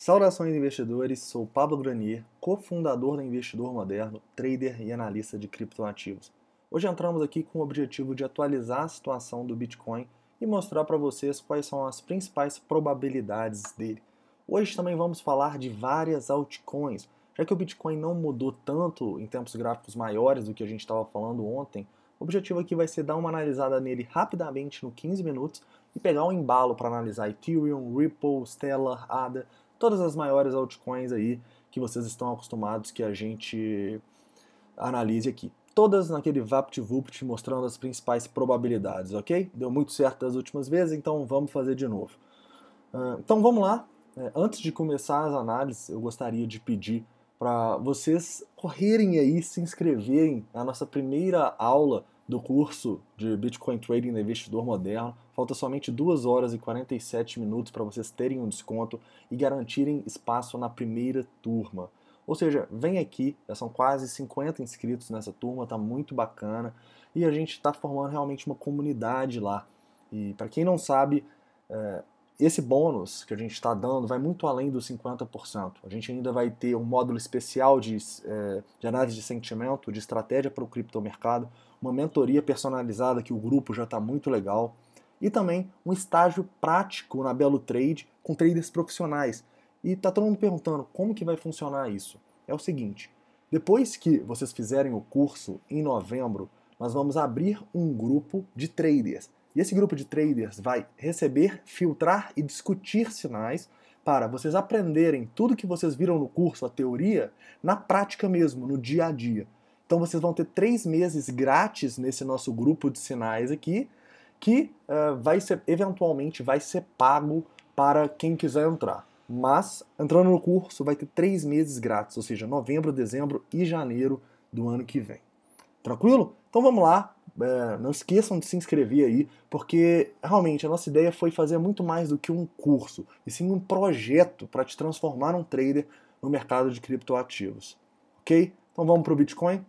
Saudações investidores, sou Pablo Granier, cofundador da Investidor Moderno, trader e analista de criptoativos. Hoje entramos aqui com o objetivo de atualizar a situação do Bitcoin e mostrar para vocês quais são as principais probabilidades dele. Hoje também vamos falar de várias altcoins, já que o Bitcoin não mudou tanto em tempos gráficos maiores do que a gente estava falando ontem. O objetivo aqui vai ser dar uma analisada nele rapidamente no 15 minutos e pegar um embalo para analisar Ethereum, Ripple, Stellar, ADA, todas as maiores altcoins aí que vocês estão acostumados que a gente analise aqui. Todas naquele VaptVupt mostrando as principais probabilidades, ok? Deu muito certo das últimas vezes, então vamos fazer de novo. Ah, então vamos lá. É, antes de começar as análises, eu gostaria de pedir para vocês correrem aí, se inscreverem na nossa primeira aula do curso de Bitcoin Trading do Investidor Moderno. Falta somente 2 horas e 47 minutos para vocês terem um desconto e garantirem espaço na primeira turma. Ou seja, vem aqui, já são quase 50 inscritos nessa turma, está muito bacana e a gente está formando realmente uma comunidade lá. E para quem não sabe, é, esse bônus que a gente está dando vai muito além dos 50%. A gente ainda vai ter um módulo especial de, é, de análise de sentimento, de estratégia para o criptomercado uma mentoria personalizada que o grupo já está muito legal, e também um estágio prático na Belo Trade com traders profissionais. E está todo mundo perguntando como que vai funcionar isso. É o seguinte, depois que vocês fizerem o curso em novembro, nós vamos abrir um grupo de traders. E esse grupo de traders vai receber, filtrar e discutir sinais para vocês aprenderem tudo que vocês viram no curso, a teoria, na prática mesmo, no dia a dia. Então vocês vão ter três meses grátis nesse nosso grupo de sinais aqui, que uh, vai ser, eventualmente vai ser pago para quem quiser entrar. Mas, entrando no curso, vai ter três meses grátis, ou seja, novembro, dezembro e janeiro do ano que vem. Tranquilo? Então vamos lá. É, não esqueçam de se inscrever aí, porque realmente a nossa ideia foi fazer muito mais do que um curso, e sim um projeto para te transformar num trader no mercado de criptoativos. Ok? Então vamos para o Bitcoin?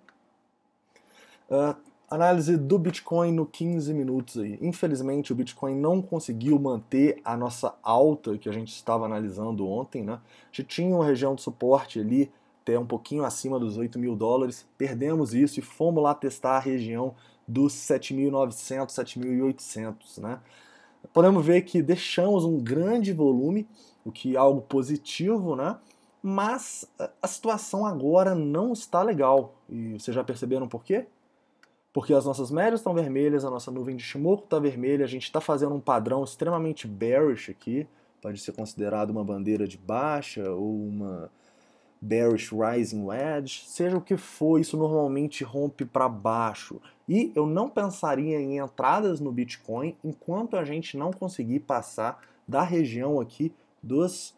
Uh, análise do Bitcoin no 15 minutos aí. Infelizmente, o Bitcoin não conseguiu manter a nossa alta que a gente estava analisando ontem, né? A gente tinha uma região de suporte ali até um pouquinho acima dos 8 mil dólares, perdemos isso e fomos lá testar a região dos 7.900, 7.800, né? Podemos ver que deixamos um grande volume, o que é algo positivo, né? Mas a situação agora não está legal. E vocês já perceberam por quê? porque as nossas médias estão vermelhas, a nossa nuvem de Shimoku está vermelha, a gente está fazendo um padrão extremamente bearish aqui, pode ser considerado uma bandeira de baixa ou uma bearish rising wedge, seja o que for, isso normalmente rompe para baixo. E eu não pensaria em entradas no Bitcoin enquanto a gente não conseguir passar da região aqui dos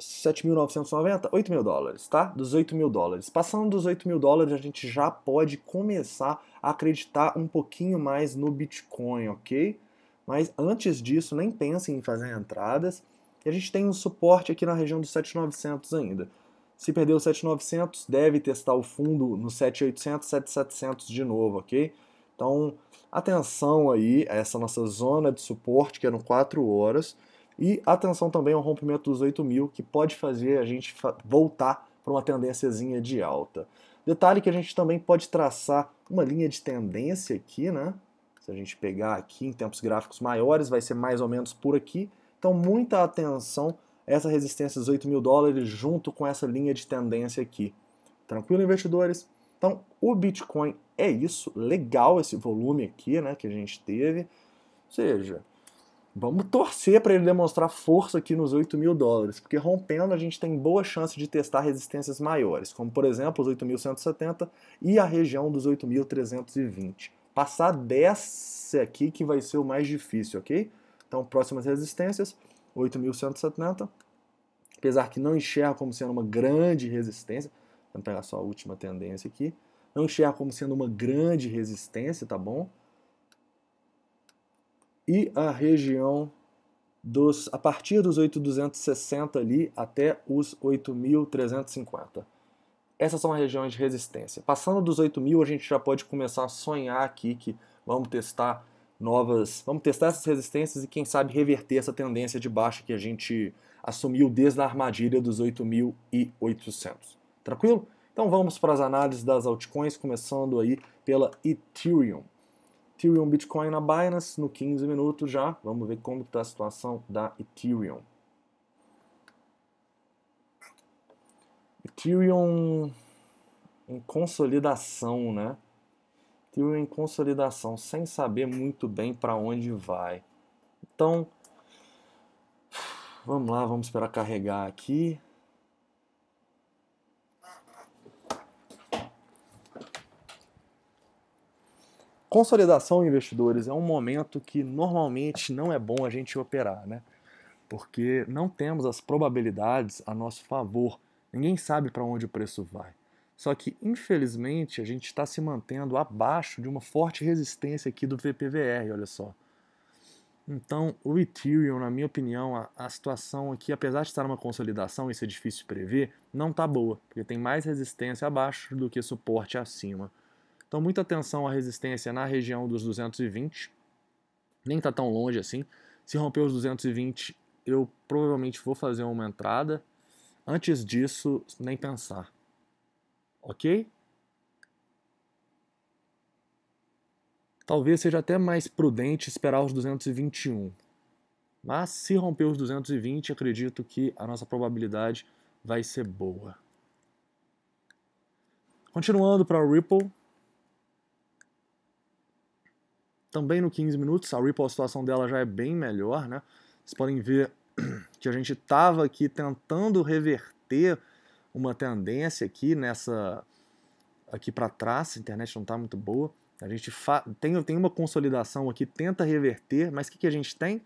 7.990, 8 mil dólares, tá? Dos 8 mil dólares. Passando dos 8 mil dólares, a gente já pode começar a acreditar um pouquinho mais no Bitcoin, ok? Mas antes disso, nem pensem em fazer entradas. E a gente tem um suporte aqui na região dos 7.900 ainda. Se perder o 7.900, deve testar o fundo no 7.800, 7.700 de novo, ok? Então, atenção aí a essa nossa zona de suporte, que eram é 4 horas. E atenção também ao rompimento dos 8 mil, que pode fazer a gente voltar para uma tendênciazinha de alta. Detalhe que a gente também pode traçar uma linha de tendência aqui, né? Se a gente pegar aqui em tempos gráficos maiores, vai ser mais ou menos por aqui. Então, muita atenção a essa resistência dos 8 mil dólares junto com essa linha de tendência aqui. Tranquilo, investidores? Então, o Bitcoin é isso. Legal esse volume aqui, né, que a gente teve. Ou seja, Vamos torcer para ele demonstrar força aqui nos 8 mil dólares, porque rompendo a gente tem boa chance de testar resistências maiores, como por exemplo os 8.170 e a região dos 8.320. Passar dessa aqui que vai ser o mais difícil, ok? Então, próximas resistências, 8.170. Apesar que não enxerga como sendo uma grande resistência. Vamos pegar só a última tendência aqui. Não enxerga como sendo uma grande resistência, tá bom? e a região dos a partir dos 8.260 ali até os 8.350. Essas são as regiões de resistência. Passando dos 8.000 a gente já pode começar a sonhar aqui que vamos testar novas, vamos testar essas resistências e quem sabe reverter essa tendência de baixa que a gente assumiu desde a armadilha dos 8.800. Tranquilo? Então vamos para as análises das altcoins, começando aí pela Ethereum. Ethereum Bitcoin na Binance no 15 minutos já. Vamos ver como está a situação da Ethereum. Ethereum em consolidação, né? Ethereum em consolidação, sem saber muito bem para onde vai. Então, vamos lá, vamos esperar carregar aqui. Consolidação, investidores, é um momento que normalmente não é bom a gente operar, né? Porque não temos as probabilidades a nosso favor. Ninguém sabe para onde o preço vai. Só que, infelizmente, a gente está se mantendo abaixo de uma forte resistência aqui do VPVR, olha só. Então, o Ethereum, na minha opinião, a, a situação aqui, apesar de estar numa consolidação e ser é difícil prever, não está boa, porque tem mais resistência abaixo do que suporte acima. Então, muita atenção à resistência na região dos 220. Nem está tão longe assim. Se romper os 220, eu provavelmente vou fazer uma entrada. Antes disso, nem pensar. Ok? Talvez seja até mais prudente esperar os 221. Mas se romper os 220, acredito que a nossa probabilidade vai ser boa. Continuando para o Ripple, também no 15 minutos. A Ripple, a situação dela já é bem melhor, né? Vocês podem ver que a gente estava aqui tentando reverter uma tendência aqui nessa aqui para trás, a internet não está muito boa. A gente tem, tem uma consolidação aqui, tenta reverter, mas o que, que a gente tem?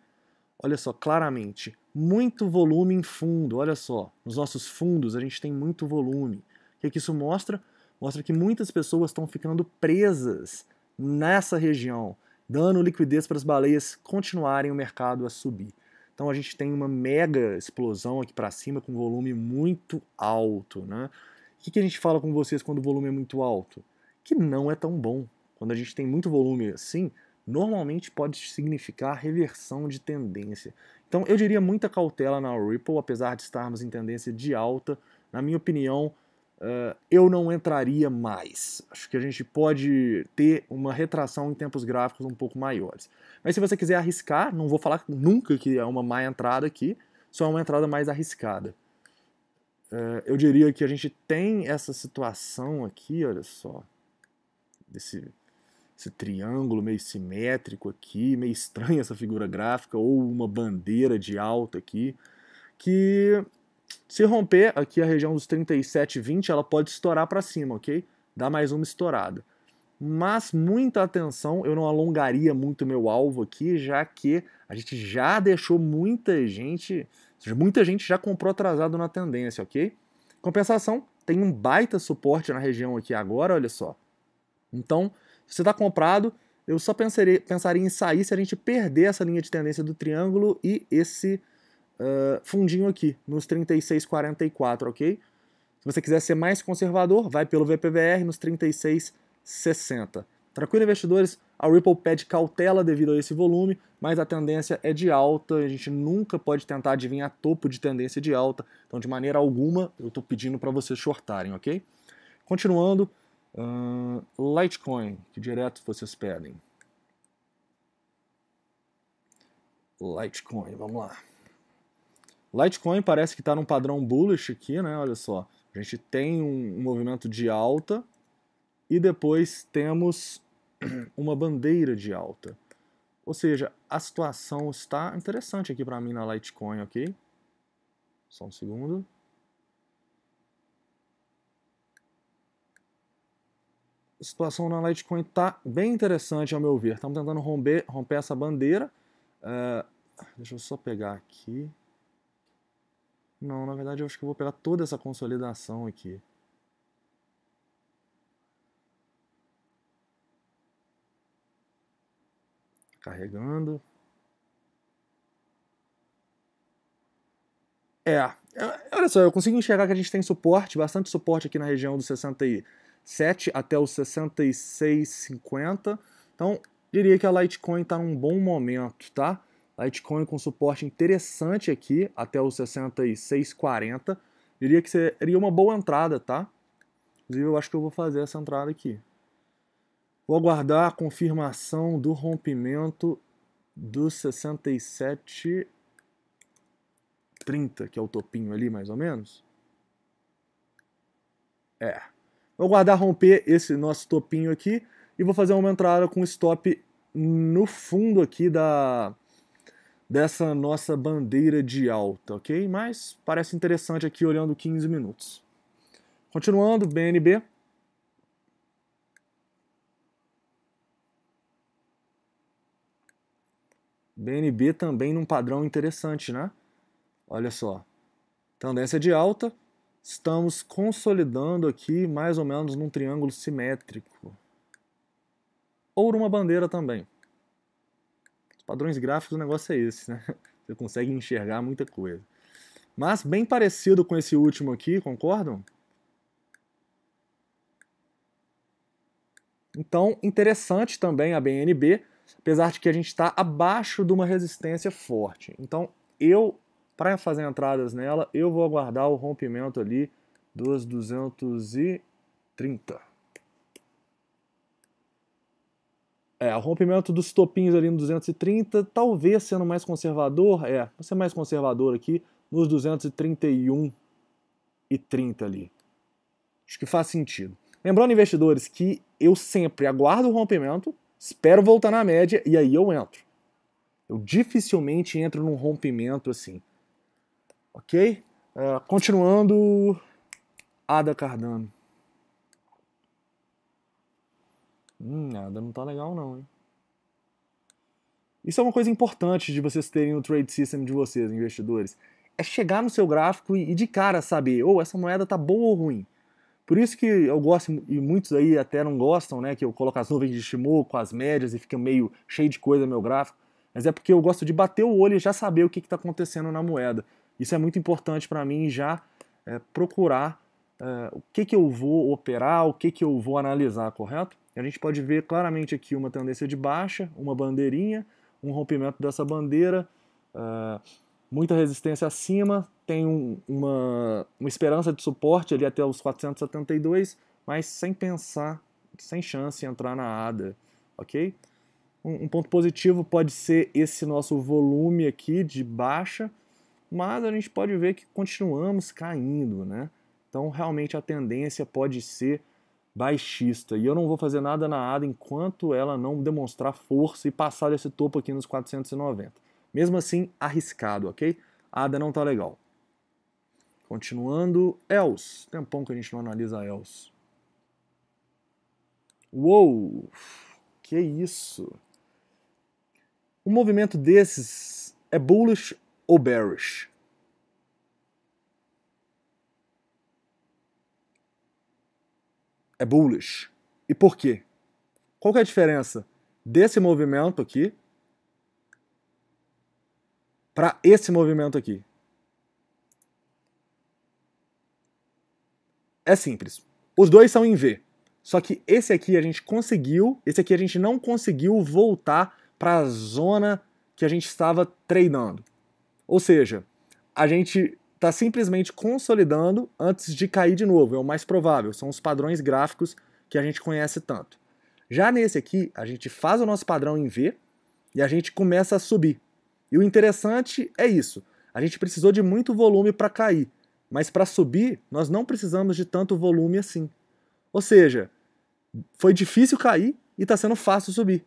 Olha só, claramente, muito volume em fundo. Olha só, nos nossos fundos a gente tem muito volume. O que, que isso mostra? Mostra que muitas pessoas estão ficando presas nessa região dando liquidez para as baleias continuarem o mercado a subir. Então a gente tem uma mega explosão aqui para cima com volume muito alto. Né? O que, que a gente fala com vocês quando o volume é muito alto? Que não é tão bom. Quando a gente tem muito volume assim, normalmente pode significar reversão de tendência. Então eu diria muita cautela na Ripple, apesar de estarmos em tendência de alta. Na minha opinião, uh, eu não entraria mais. Acho que a gente pode ter uma retração em tempos gráficos um pouco maiores. Mas se você quiser arriscar, não vou falar nunca que é uma má entrada aqui, só uma entrada mais arriscada. Uh, eu diria que a gente tem essa situação aqui, olha só, desse esse triângulo meio simétrico aqui, meio estranha essa figura gráfica, ou uma bandeira de alta aqui, que se romper aqui a região dos 37,20, ela pode estourar para cima, ok? Dá mais uma estourada. Mas muita atenção, eu não alongaria muito meu alvo aqui, já que a gente já deixou muita gente, muita gente já comprou atrasado na tendência, ok? Compensação, tem um baita suporte na região aqui agora, olha só. Então, se você está comprado, eu só pensaria, pensaria em sair se a gente perder essa linha de tendência do triângulo e esse ah, fundinho aqui, nos 36,44, ok? Se você quiser ser mais conservador, vai pelo VPVR nos 36,60. Tranquilo, investidores? A Ripple pede cautela devido a esse volume, mas a tendência é de alta. A gente nunca pode tentar adivinhar topo de tendência de alta. Então, de maneira alguma, eu estou pedindo para vocês shortarem, ok? Continuando, uh, Litecoin, que direto vocês pedem. Litecoin, vamos lá. Litecoin parece que está num padrão bullish aqui, né? Olha só, a gente tem um, um movimento de alta e depois temos uma bandeira de alta. Ou seja, a situação está interessante aqui para mim na Litecoin, ok? Só um segundo. A situação na Litecoin está bem interessante, ao meu ver. Estamos tentando romper, romper essa bandeira. Uh, deixa eu só pegar aqui. Não, na verdade eu acho que eu vou pegar toda essa consolidação aqui. Carregando. É, é, olha só, eu consigo enxergar que a gente tem suporte, bastante suporte aqui na região dos 67 até os 66,50. Então, diria que a Litecoin está num bom momento, tá? Litecoin com suporte interessante aqui, até os 66,40. Diria que seria uma boa entrada, tá? Inclusive, eu acho que eu vou fazer essa entrada aqui. Vou aguardar a confirmação do rompimento dos 67,30, que é o topinho ali, mais ou menos. É. Vou aguardar romper esse nosso topinho aqui e vou fazer uma entrada com stop no fundo aqui da dessa nossa bandeira de alta, ok? Mas parece interessante aqui olhando 15 minutos. Continuando, BNB. BNB também num padrão interessante, né? Olha só. Tendência de alta. Estamos consolidando aqui mais ou menos num triângulo simétrico. Ou numa bandeira também padrões gráficos o negócio é esse, né? Você consegue enxergar muita coisa. Mas bem parecido com esse último aqui, concordam? Então, interessante também a BNB, apesar de que a gente está abaixo de uma resistência forte. Então, eu, para fazer entradas nela, eu vou aguardar o rompimento ali dos 230. É, o rompimento dos topinhos ali no 230, talvez sendo mais conservador, é, vou ser mais conservador aqui, nos 231 e 30 ali. Acho que faz sentido. Lembrando, investidores, que eu sempre aguardo o rompimento, espero voltar na média e aí eu entro. Eu dificilmente entro num rompimento assim. Ok? Uh, continuando, Ada Cardano. Hum, nada não tá legal não, hein? Isso é uma coisa importante de vocês terem o trade system de vocês, investidores. É chegar no seu gráfico e, de cara saber, ou oh, essa moeda tá boa ou ruim. Por isso que eu gosto, e muitos aí até não gostam, né? Que eu coloco as nuvens de Shimoku, as médias e fica meio cheio de coisa meu gráfico. Mas é porque eu gosto de bater o olho e já saber o que está acontecendo na moeda. Isso é muito importante para mim já é, procurar é, o que, que eu vou operar, o que, que eu vou analisar, correto? A gente pode ver claramente aqui uma tendência de baixa, uma bandeirinha, um rompimento dessa bandeira, uh, muita resistência acima, tem um, uma, uma esperança de suporte ali até os 472, mas sem pensar, sem chance de entrar na ADA, ok? Um, um ponto positivo pode ser esse nosso volume aqui de baixa, mas a gente pode ver que continuamos caindo, né? Então realmente a tendência pode ser baixista. E eu não vou fazer nada na ADA enquanto ela não demonstrar força e passar desse topo aqui nos 490. Mesmo assim, arriscado, ok? A ADA não tá legal. Continuando, ELS. Tempão que a gente não analisa ELS. Uou! Que isso? Um movimento desses é bullish ou bearish? é bullish. E por quê? Qual é a diferença desse movimento aqui para esse movimento aqui? É simples. Os dois são em V. Só que esse aqui a gente conseguiu, esse aqui a gente não conseguiu voltar para a zona que a gente estava treinando. Ou seja, a gente está simplesmente consolidando antes de cair de novo, é o mais provável, são os padrões gráficos que a gente conhece tanto. Já nesse aqui, a gente faz o nosso padrão em V e a gente começa a subir. E o interessante é isso, a gente precisou de muito volume para cair, mas para subir nós não precisamos de tanto volume assim. Ou seja, foi difícil cair e está sendo fácil subir.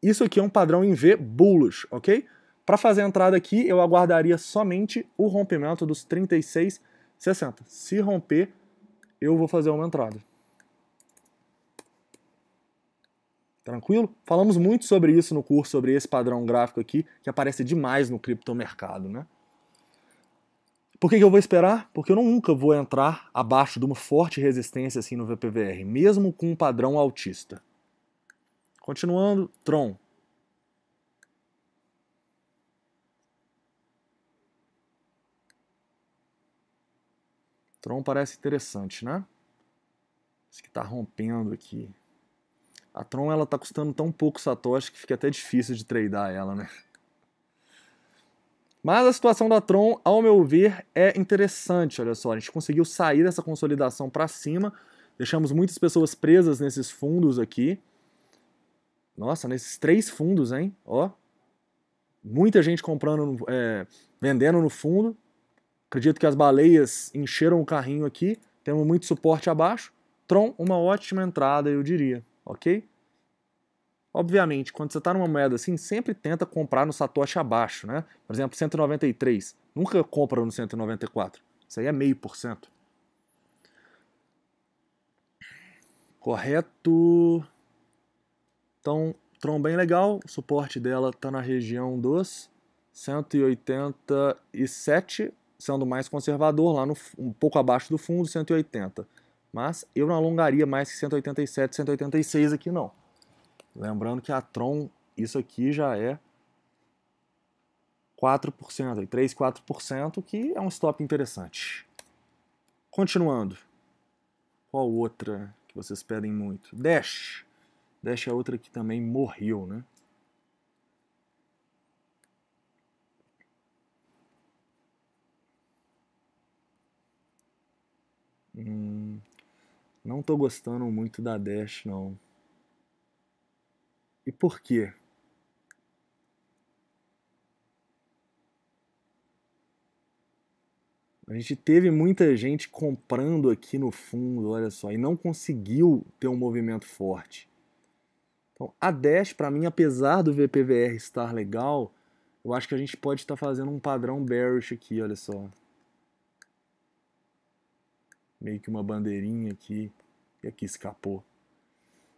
Isso aqui é um padrão em V bullish, ok? Para fazer a entrada aqui, eu aguardaria somente o rompimento dos 36,60. Se romper, eu vou fazer uma entrada. Tranquilo? Falamos muito sobre isso no curso, sobre esse padrão gráfico aqui, que aparece demais no criptomercado, né? Por que, que, eu vou esperar? Porque eu nunca vou entrar abaixo de uma forte resistência assim no VPVR, mesmo com um padrão altista. Continuando, Tron. Tron parece interessante, né? Esse que está rompendo aqui. A Tron ela tá custando tão pouco satoshi que fica até difícil de tradear ela, né? Mas a situação da Tron, ao meu ver, é interessante. Olha só, a gente conseguiu sair dessa consolidação para cima, deixamos muitas pessoas presas nesses fundos aqui. Nossa, nesses três fundos, hein? Ó, muita gente comprando, é, vendendo no fundo, Acredito que as baleias encheram o carrinho aqui, temos muito suporte abaixo. Tron, uma ótima entrada, eu diria, ok? Obviamente, quando você está numa moeda assim, sempre tenta comprar no Satoshi abaixo, né? Por exemplo, 193. Nunca compra no 194. Isso aí é meio por cento. Correto. Então, Tron bem legal. O suporte dela está na região dos 187 sendo mais conservador lá no, um pouco abaixo do fundo, 180. Mas eu não alongaria mais que 187, 186 aqui não. Lembrando que a Tron, isso aqui já é 4%, 3, 4%, que é um stop interessante. Continuando. Qual outra que vocês pedem muito? Dash. Dash é outra que também morreu, né? Hum, não tô gostando muito da Dash, não. E por quê? A gente teve muita gente comprando aqui no fundo, olha só, e não conseguiu ter um movimento forte. Então, a Dash, para mim, apesar do VPVR estar legal, eu acho que a gente pode estar tá fazendo um padrão bearish aqui, olha só meio que uma bandeirinha aqui e aqui escapou.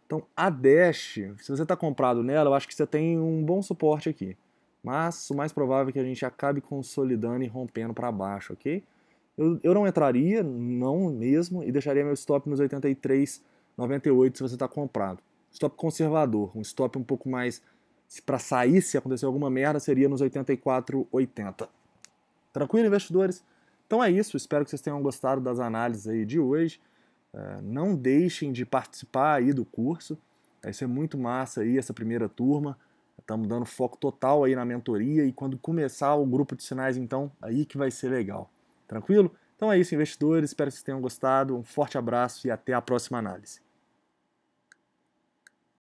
Então a Dash, se você está comprado nela, eu acho que você tem um bom suporte aqui. Mas o mais provável é que a gente acabe consolidando e rompendo para baixo, ok? Eu, eu não entraria, não mesmo, e deixaria meu stop nos 83,98 se você está comprado. Stop conservador, um stop um pouco mais para sair se acontecer alguma merda seria nos 84,80. Tranquilo, investidores? Então é isso, espero que vocês tenham gostado das análises aí de hoje. É, não deixem de participar aí do curso, é, isso é muito massa aí essa primeira turma. Estamos dando foco total aí na mentoria e quando começar o grupo de sinais, então, aí que vai ser legal. Tranquilo? Então é isso, investidores. Espero que vocês tenham gostado. Um forte abraço e até a próxima análise.